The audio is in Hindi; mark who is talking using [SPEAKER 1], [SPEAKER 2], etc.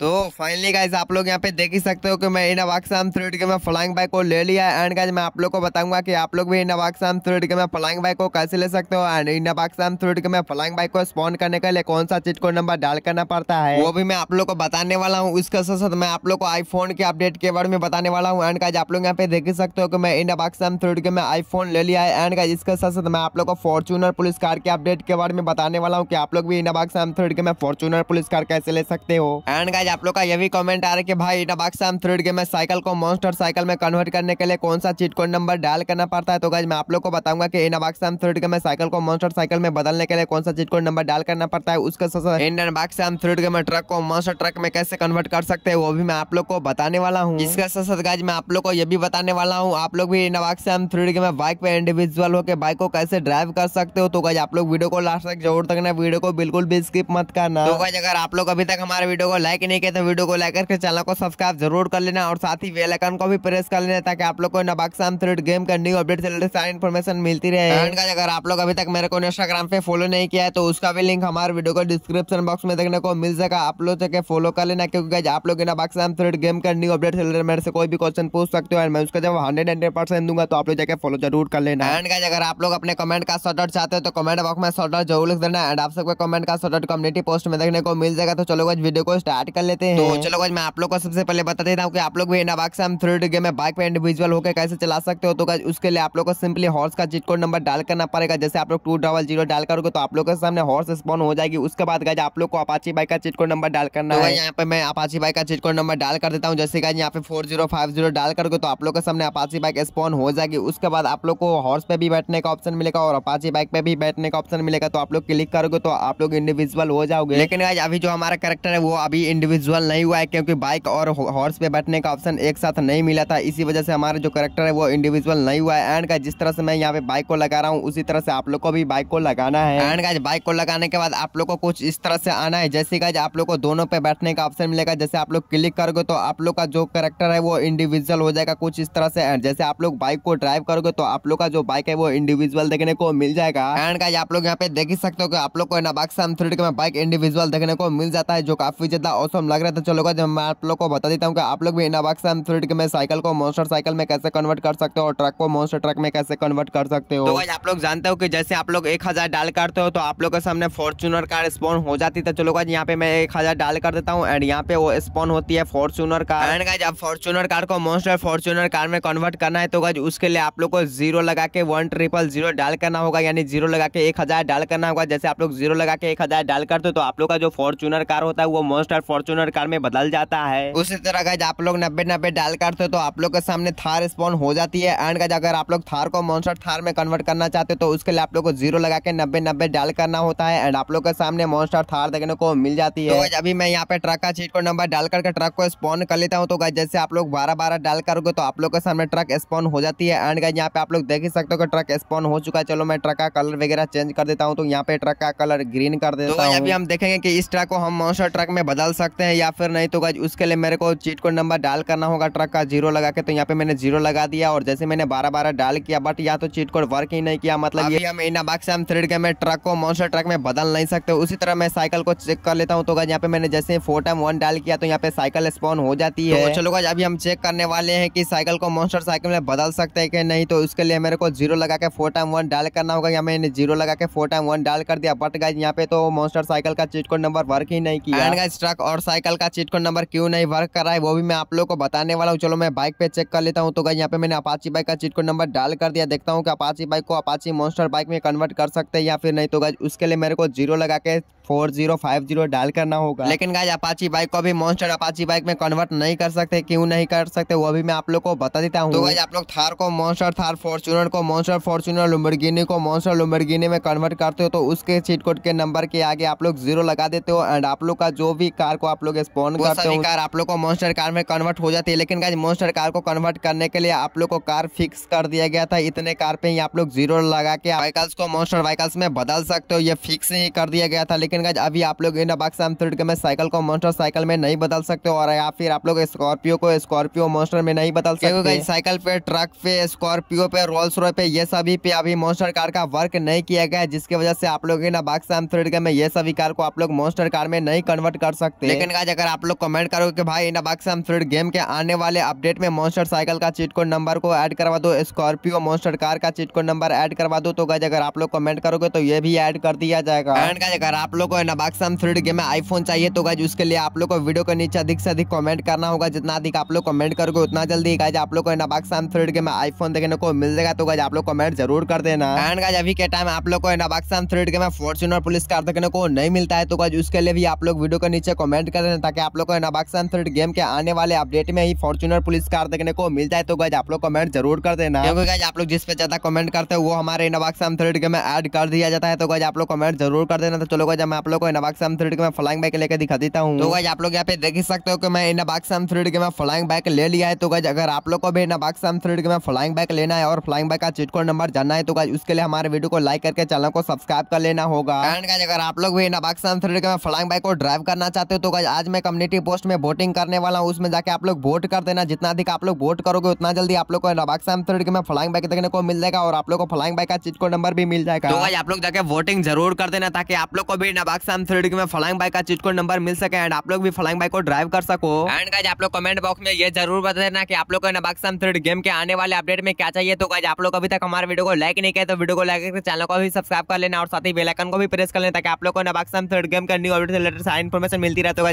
[SPEAKER 1] तो फाइनली गाइज आप लोग यहाँ पे देख ही सकते हो कि मैं इनावाक्साम थ्रेड के मैं फ्लाइंग बाइक को ले लिया है एंड गाइज मैं आप लोग को बताऊंगा कि आप लोग भी इनावाक्साम थ्रेड के मैं फ्लाइंग बाइक को कैसे ले सकते हो एंड इनावाक्साम थ्रेड के मैं फ्लाइंग बाइक को स्पॉन करने के लिए कौन सा चीज को नंबर डाल करना पड़ता है वो भी मैं आप लोग को बताने वाला हूँ उसके साथ साथ मैं आप लोग को आईफोन के अपडेट के बारे में बताने वाला हूँ एंड गाइज आप लोग यहाँ पे देख ही सकते हो कि मैं इनावाक्साम थ्रेड के मैं आईफोन ले लिया है एंड गाइज इसके साथ साथ मैं आप लोग को फॉर्चूनर पुलिस कार के अपडेट के बारे में बताने वाला हूँ कि आप लोग भी इनावाक्साम थ्रेड के मैं फॉर्चूनर पुलिस कार कैसे ले सकते हो एंड गाइज गाइज आप लोग का ये भी कमेंट आ रहा है कि भाई इटाबाग से हम थ्रेड गेम में साइकिल को मॉन्स्टर साइकिल में कन्वर्ट करने के लिए कौन सा चीट कोड नंबर डायल करना पड़ता है तो गाइज मैं आप लोग को बताऊंगा कि इनाबाग से हम थ्रेड गेम में साइकिल को मॉन्स्टर साइकिल में बदलने के लिए कौन सा चीट कोड नंबर डायल करना पड़ता है उसके साथ इंडियन बाग से हम थ्रेड गेम में ट्रक को मॉन्स्टर ट्रक में कैसे कन्वर्ट कर सकते हैं वो भी मैं आप लोग को बताने वाला हूँ इसके साथ साथ गाइज मैं आप लोग को ये भी बताने वाला हूँ आप लोग भी इनाबाग से हम थ्रेड गेम में बाइक पे इंडिविजुअल होकर बाइक को कैसे ड्राइव कर सकते हो तो गाइज आप लोग वीडियो को लास्ट तक जरूर तक वीडियो को बिल्कुल भी स्किप मत करना तो गाइज अगर आप लोग अभी तक हमारे वीडियो को लाइक नहीं नहीं किया तो वीडियो को लाइक करके चैनल को सब्सक्राइब जरूर कर लेना और साथ ही आइकन को भी प्रेस कर लेना ताकि आप लोग को नबाकसाम थ्रेड गेम का न्यू अपडेट से रिलेटेड सारी इन्फॉर्मेशन मिलती रहे अगर आप लोग अभी तक मेरे को इंस्टाग्राम पे फॉलो नहीं किया है तो उसका भी लिंक हमारे वीडियो को डिस्क्रिप्शन बॉक्स में देखने को मिल सका आप लोग जगह फॉलो कर लेना क्योंकि आप लोग नबाकसाम थ्रेड गेम का न्यू अपडेट से रिलेटेड मेरे से कोई भी क्वेश्चन पूछ सकते हो एंड मैं उसका जब हंड्रेड हंड्रेड परसेंट दूंगा तो आप लोग जाकर फॉलो जरूर कर लेना एंड गाइज अगर आप लोग अपने कमेंट का शॉर्ट चाहते हो तो कमेंट बॉक्स में शॉर्ट जरूर लिख देना एंड आप सबके कमेंट का शॉर्ट कम्युनिटी पोस्ट में देखने को मिल जाएगा तो चलो वीडियो को स्टार्ट कर लेते हैं तो चलो मैं आप लोग को सबसे पहले बता देता हूँ कि आप लोग भी हम थ्री गेम में बाइक पे इंडिविजुअल होकर कैसे चला सकते हो तो उसके लिए आप लोग को सिंपली हॉर्स का चिट कोड नंबर डाल करना पड़ेगा जैसे आप लोग टू डबल जीरो डाल करोगे तो आप लोग के सामने हॉर्स स्पॉन हो जाएगी उसके बाद गाइज आप लोग को अपाची बाइक का चिट कोड नंबर डाल करना है यहाँ पे मैं अपाची बाइक का चिट कोड नंबर डाल कर देता हूँ जैसे गाइज यहाँ पे फोर जीरो फाइव जीरो डाल करोगे तो आप लोग के सामने अपाची बाइक स्पॉन हो जाएगी उसके बाद आप लोग को हॉर्स पे भी बैठने का ऑप्शन मिलेगा और अपाची बाइक पे भी बैठने का ऑप्शन मिलेगा तो आप लोग क्लिक करोगे तो आप लोग इंडिविजुअल हो जाओगे लेकिन अभी जो हमारा करेक्टर है वो अभी इंडिविजुअल विजुअल नहीं हुआ है क्योंकि बाइक और हॉर्स पे बैठने का ऑप्शन एक साथ नहीं मिला था इसी वजह से हमारा जो करेक्टर है वो इंडिविजुअल नहीं हुआ है एंड का जिस तरह से मैं यहाँ पे बाइक को लगा रहा हूँ उसी तरह से आप लोग को भी बाइक को लगाना है एंड गाइज बाइक को लगाने के बाद आप लोग को कुछ इस तरह से आना है जैसे गाइज आप लोग को दोनों पे बैठने का ऑप्शन मिलेगा जैसे आप लोग क्लिक करोगे तो आप लोग का जो करेक्टर है वो इंडिविजुअल हो जाएगा कुछ इस तरह से एंड जैसे आप लोग बाइक को ड्राइव करोगे तो आप लोग का जो बाइक है वो इंडिविजुअल देखने को मिल जाएगा एंड गाइज आप लोग यहाँ पे देख ही सकते हो कि आप लोग को नबाक्सा बाइक इंडिविजुअल देखने को मिल जाता है जो काफी ज्यादा औसम हम लग रहा था चलो जब मैं आप लोग को बता देता हूँ कि आप लोग भी इनाबाग से हम थ्रेड में साइकिल को मोस्टर साइकिल में कैसे कन्वर्ट कर सकते हो और ट्रक को मोस्टर ट्रक में कैसे कन्वर्ट कर सकते हो तो आप लोग जानते हो कि जैसे आप लोग एक हजार डाल करते हो तो आप लोग के सामने फॉर्चूनर कार स्पॉन हो जाती है तो चलो गाज यहाँ पे मैं एक हजार डाल कर देता हूँ एंड यहाँ पे वो स्पॉन होती है फॉर्चूनर कार एंड गाज अब फॉर्चूनर कार को मोस्टर फॉर्चूनर कार में कन्वर्ट करना है तो गाइज उसके लिए आप लोग को जीरो लगा के वन ट्रिपल जीरो डाल करना होगा यानी जीरो लगा के एक हजार डाल करना होगा जैसे आप लोग जीरो लगा के एक हजार डाल करते हो तो आप लोग का जो फॉर्चूनर कार होता है वो मोस्टर फॉर्चूनर फॉर्चुनर कार में बदल जाता है उसी तरह का आप लोग नब्बे नब्बे डायल करते हो तो आप लोग के सामने थार स्पॉन हो जाती है एंड गज अगर आप लोग थार को मॉन्सर थार में कन्वर्ट करना चाहते हो तो उसके लिए आप लोग को जीरो लगा के नब्बे नब्बे डायल करना होता है एंड आप लोग के सामने मॉन्सर थार देखने को मिल जाती है तो अभी मैं यहाँ पे ट्रक का चीट को नंबर डाल करके ट्रक को स्पॉन कर लेता हूँ तो गाइज जैसे आप लोग बारह बारह डाल करोगे तो आप लोग के सामने ट्रक स्पॉन हो जाती है एंड गाइज यहाँ पे आप लोग देख ही सकते हो कि ट्रक स्पॉन हो चुका है चलो मैं ट्रक का कलर वगैरह चेंज कर देता हूँ तो यहाँ पे ट्रक का कलर ग्रीन कर तो देता हूँ अभी हम देखेंगे कि इस ट्रक को हम मॉन्सर ट्रक में बदल सकते हैं सकते हैं या फिर नहीं तो गाइज उसके लिए मेरे को चीट कोड नंबर डाल करना होगा ट्रक का जीरो लगा के तो यहाँ पे मैंने जीरो लगा दिया और जैसे मैंने बारह बारह डाल किया बट या तो चीट कोड वर्क ही नहीं किया मतलब ये हम बाग से हम थ्रेड के मैं ट्रक को मॉन्स्टर ट्रक में बदल नहीं सकते उसी तरह मैं साइकिल को चेक कर लेता हूँ तो गाइज यहाँ पे मैंने जैसे फोर टाइम वन डाल किया तो यहाँ पे साइकिल स्पॉन हो जाती तो है चलो गाइज अभी हम चेक करने वाले हैं कि साइकिल को मोस्टर साइकिल में बदल सकते हैं कि नहीं तो उसके लिए मेरे को जीरो लगा के फोर टाइम वन डाल करना होगा या मैंने जीरो लगा के फोर टाइम वन डाल कर दिया बट गाइज यहाँ पे तो मोस्टर साइकिल का चीट कोड नंबर वर्क ही नहीं किया ट्रक और मोटरसाइकिल का चीट कोड नंबर क्यों नहीं वर्क कर रहा है वो भी मैं आप लोग को बताने वाला हूँ चलो मैं बाइक पे चेक कर लेता हूँ तो गई यहाँ पे मैंने अपाची बाइक का चीट कोड नंबर डाल कर दिया देखता हूँ कि अपाची बाइक को अपाची मोस्टर बाइक में कन्वर्ट कर सकते हैं या फिर नहीं तो गई उसके लिए मेरे को जीरो लगा के फोर जीरो फाइव जीरो डाल करना होगा लेकिन गाय अपाची बाइक को भी मॉन्स्टर अपाची बाइक में कन्वर्ट नहीं कर सकते क्यों नहीं कर सकते वो भी मैं आप लोग को बता देता हूँ तो आप लोग थार को मोस्टर थार फॉर्चुनर को मोन्स्टर फॉर्चुनर लुम्बरगिनी को मोन्स्टर लुम्बरगिनी में कन्वर्ट करते हो तो उसके चीट कोड के नंबर के आगे आप लोग जीरो लगा देते हो एंड आप लोग का जो भी कार को आप लोग स्पॉन करते हो कार आप लोग को मॉन्स्टर कार में कन्वर्ट हो जाती है लेकिन गाइज मॉन्स्टर कार को कन्वर्ट करने के लिए आप लोग को कार फिक्स कर दिया गया था इतने कार पे ही आप लोग जीरो लगा के वाइकल्स को मॉन्स्टर व्हीकल्स में बदल सकते हो ये फिक्स ही कर दिया गया था लेकिन गाइज अभी आप लोग में साइकिल को मॉन्स्टर साइकिल में नहीं बदल सकते हो और या फिर आप लोग स्कॉर्पियो को स्कॉर्पियो मॉन्स्टर में नहीं बदल सकते साइकिल पे ट्रक पे स्कॉर्पियो पे रोल्स रॉय पे ये सभी पे अभी मॉन्स्टर कार का वर्क नहीं किया गया है जिसकी वजह से आप लोग इन बाक्स में ये सभी कार को आप लोग मॉन्स्टर कार में नहीं कन्वर्ट कर सकते लेकिन लेकिन गाइज अगर आप लोग कमेंट करोगे कि भाई इनाबाग से हम फ्रीड गेम के आने वाले अपडेट में मॉन्स्टर साइकिल का चीट कोड नंबर को ऐड करवा दो स्कॉर्पियो मॉन्स्टर कार का चीट कोड नंबर ऐड करवा दो तो गाइज अगर आप लोग कमेंट करोगे तो ये भी ऐड कर दिया जाएगा एंड गाइज अगर आप लोग को इनाबाग से हम फ्रीड गेम में आईफोन चाहिए तो गाइज उसके लिए आप लोग को वीडियो के नीचे अधिक से अधिक कमेंट करना होगा जितना अधिक आप लोग कमेंट करोगे उतना जल्दी गाइज आप लोग को इनाबाग से हम फ्रीड गेम में आईफोन देखने को मिल जाएगा तो गाइज आप लोग कमेंट जरूर कर देना एंड गाइज अभी के टाइम आप लोग को इनाबाग से हम फ्रीड गेम में फॉर्चुनर पुलिस कार देखने को नहीं मिलता है तो गाइज उसके लिए भी आप लोग वीडियो के नीचे कमेंट कर देना ताकि आप लोग को है ना गेम के आने वाले अपडेट में ही फॉर्चुनर पुलिस कार देखने को मिल जाए तो गज आप लोग कमेंट जरूर कर देना क्योंकि गज आप लोग जिस पे ज्यादा कमेंट करते हैं वो हमारे इनबाक्स थ्रेड गेम में एड कर दिया जाता है तो गज आप लोग कमेंट जरूर कर देना तो चलो गज मैं आप लोग को इनबाक्स थ्रेड गेम फ्लाइंग बाइक लेकर दिखा देता हूँ तो गज आप लोग यहाँ पे देख सकते हो कि मैं इनबाक्स अनथर्ड के मैं फ्लाइंग बाइक ले लिया है तो गज अगर आप लोग को भी इनबाक्स अनथर्ड के मैं फ्लाइंग बाइक लेना है और फ्लाइंग बाइक का चिटकोड नंबर जानना है तो गज उसके लिए हमारे वीडियो को लाइक करके चैनल को सब्सक्राइब कर लेना होगा एंड गज अगर आप लोग भी इनबाक्स थ्रेड गेम फ्लाइंग बाइक को ड्राइव करना चाहते हो तो गज गाइज आज मैं कम्युनिटी पोस्ट में वोटिंग करने वाला हूँ उसमें जाके आप लोग वोट कर देना जितना अधिक आप लोग वोट करोगे उतना जल्दी आप लोग को नवाक्साम थ्रेड में फ्लाइंग बाइक देखने को मिल जाएगा और आप लोग को फ्लाइंग बाइक का चीज को नंबर भी मिल जाएगा तो आप लोग जाके वोटिंग जरूर कर देना ताकि आप लोग को भी नवाक्साम थ्रेड में फ्लाइंग बाइक का चीज को नंबर मिल सके एंड आप लोग भी फ्लाइंग बाइक को ड्राइव कर सको एंड गाइज आप लोग कमेंट बॉक्स में ये जरूर बता देना की आप लोग को नवाक्साम थ्रेड गेम के आने वाले अपडेट में क्या चाहिए तो गाइज आप लोग अभी तक हमारे वीडियो को लाइक नहीं किया तो वीडियो को लाइक करके चैनल को भी सब्सक्राइब कर लेना और साथ ही बेलाइकन को भी प्रेस कर लेना ताकि आप लोग को नवाक्साम थ्रेड गेम का न्यू अपडेट से लेटर सारी इन्फॉर्मेशन मिलती रहती है